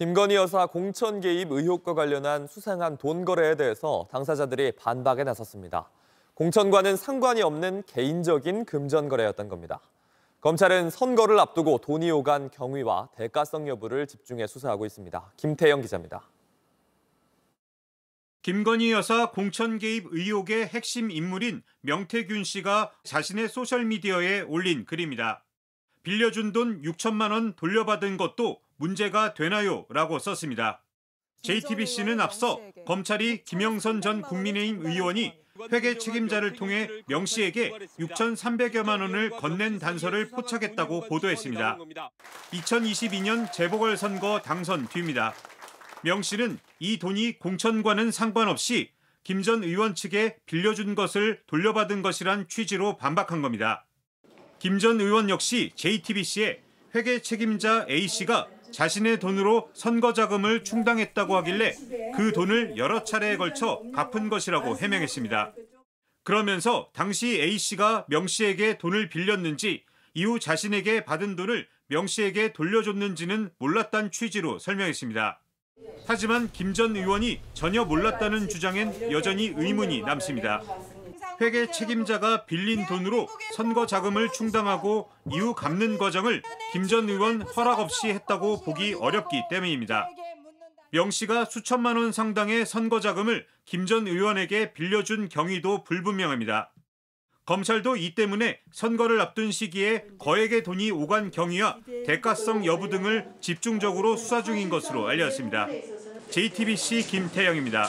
김건희 여사 공천 개입 의혹과 관련한 수상한 돈 거래에 대해서 당사자들이 반박에 나섰습니다. 공천과는 상관이 없는 개인적인 금전 거래였던 겁니다. 검찰은 선거를 앞두고 돈이 오간 경위와 대가성 여부를 집중해 수사하고 있습니다. 김태영 기자입니다. 김건희 여사 공천 개입 의혹의 핵심 인물인 명태균 씨가 자신의 소셜미디어에 올린 글입니다. 빌려준 돈 6천만 원 돌려받은 것도 문제가 되나요? 라고 썼습니다. JTBC는 앞서 검찰이 김영선 전 국민의힘 의원이 회계 책임자를 통해 명 씨에게 6,300여만 원을 건넨 단서를 포착했다고 보도했습니다. 2022년 재보궐선거 당선 뒤입니다. 명 씨는 이 돈이 공천과는 상관없이 김 전 의원 측에 빌려준 것을 돌려받은 것이란 취지로 반박한 겁니다. 김 전 의원 역시 JTBC에 회계 책임자 A 씨가 자신의 돈으로 선거 자금을 충당했다고 하길래 그 돈을 여러 차례에 걸쳐 갚은 것이라고 해명했습니다. 그러면서 당시 A 씨가 명 씨에게 돈을 빌렸는지 이후 자신에게 받은 돈을 명 씨에게 돌려줬는지는 몰랐다는 취지로 설명했습니다. 하지만 김 전 의원이 전혀 몰랐다는 주장엔 여전히 의문이 남습니다. 회계 책임자가 빌린 돈으로 선거 자금을 충당하고 이후 갚는 과정을 김 전 의원 허락 없이 했다고 보기 어렵기 때문입니다. 명 씨가 수천만 원 상당의 선거 자금을 김 전 의원에게 빌려준 경위도 불분명합니다. 검찰도 이 때문에 선거를 앞둔 시기에 거액의 돈이 오간 경위와 대가성 여부 등을 집중적으로 수사 중인 것으로 알려졌습니다. JTBC 김태영입니다.